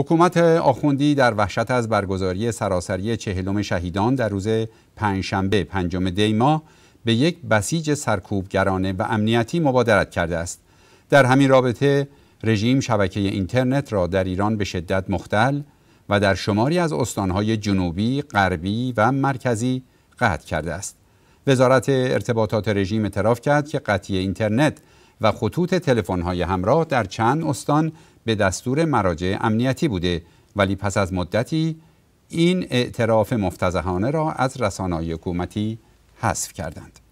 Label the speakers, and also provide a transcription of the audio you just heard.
Speaker 1: حکومت آخوندی در وحشت از برگزاری سراسری چهلم شهیدان در روز پنجشنبه پنجم دی به یک بسیج سرکوبگرانه و امنیتی مبادرت کرده است در همین رابطه رژیم شبکه اینترنت را در ایران به شدت مختل و در شماری از استانهای جنوبی، غربی و مرکزی قطع کرده است. وزارت ارتباطات رژیم اعتراف کرد که قطعی اینترنت و خطوط تلفن‌های همراه در چند استان به دستور مراجع امنیتی بوده ولی پس از مدتی این اعتراف مفتزهانه را از رسانه‌های حکومتی حذف کردند.